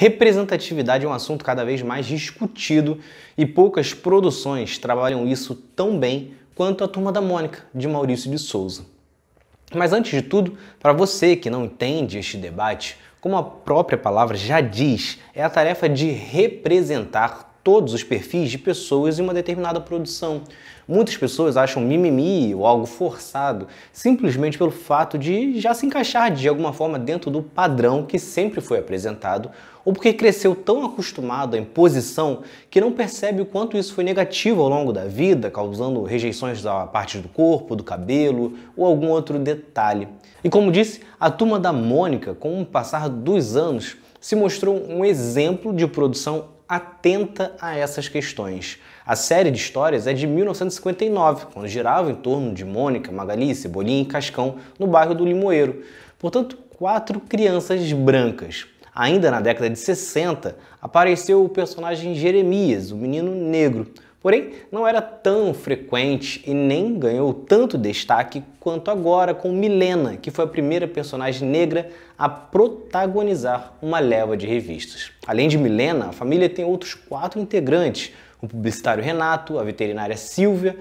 Representatividade é um assunto cada vez mais discutido e poucas produções trabalham isso tão bem quanto a Turma da Mônica, de Maurício de Souza. Mas antes de tudo, para você que não entende este debate, como a própria palavra já diz, é a tarefa de representar todos os perfis de pessoas em uma determinada produção. Muitas pessoas acham mimimi ou algo forçado simplesmente pelo fato de já se encaixar de alguma forma dentro do padrão que sempre foi apresentado ou porque cresceu tão acostumado à imposição que não percebe o quanto isso foi negativo ao longo da vida, causando rejeições da partes do corpo, do cabelo ou algum outro detalhe. E como disse, a turma da Mônica, com o passar dos anos, se mostrou um exemplo de produção atenta a essas questões. A série de histórias é de 1959, quando girava em torno de Mônica, Magali, Cebolinha e Cascão, no bairro do Limoeiro. Portanto, quatro crianças brancas. Ainda na década de 60, apareceu o personagem Jeremias, o menino negro, Porém, não era tão frequente e nem ganhou tanto destaque quanto agora com Milena, que foi a primeira personagem negra a protagonizar uma leva de revistas. Além de Milena, a família tem outros quatro integrantes: o publicitário Renato, a veterinária Silvia,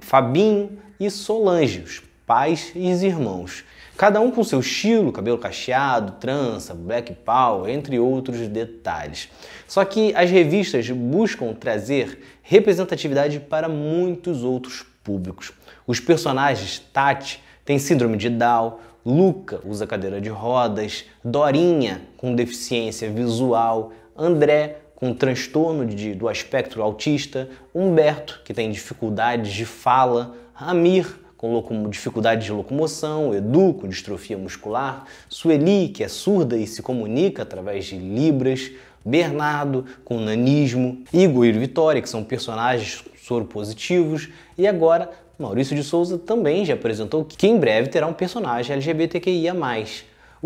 Fabinho e Solange pais e os irmãos. Cada um com seu estilo, cabelo cacheado, trança, black power, entre outros detalhes. Só que as revistas buscam trazer representatividade para muitos outros públicos. Os personagens Tati tem síndrome de Down, Luca usa cadeira de rodas, Dorinha com deficiência visual, André com transtorno de, do aspecto autista, Humberto que tem dificuldades de fala, Amir com dificuldade de locomoção, Edu com distrofia muscular, Sueli, que é surda e se comunica através de libras, Bernardo com nanismo, Igor e Vitória, que são personagens soropositivos, e agora Maurício de Souza também já apresentou que em breve terá um personagem LGBTQIA+.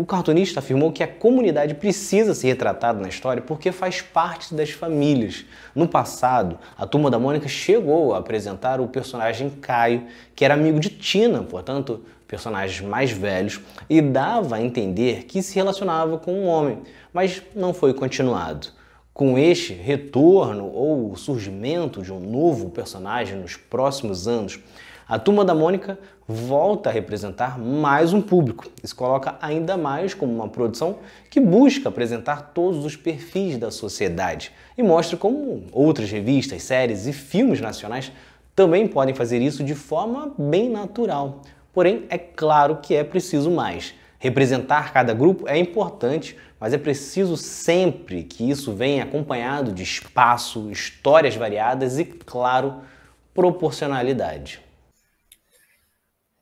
O cartunista afirmou que a comunidade precisa ser retratada na história porque faz parte das famílias. No passado, a turma da Mônica chegou a apresentar o personagem Caio, que era amigo de Tina, portanto, personagens mais velhos, e dava a entender que se relacionava com um homem, mas não foi continuado. Com este retorno ou surgimento de um novo personagem nos próximos anos, a Turma da Mônica volta a representar mais um público e se coloca ainda mais como uma produção que busca apresentar todos os perfis da sociedade e mostra como outras revistas, séries e filmes nacionais também podem fazer isso de forma bem natural. Porém, é claro que é preciso mais. Representar cada grupo é importante, mas é preciso sempre que isso venha acompanhado de espaço, histórias variadas e, claro, proporcionalidade.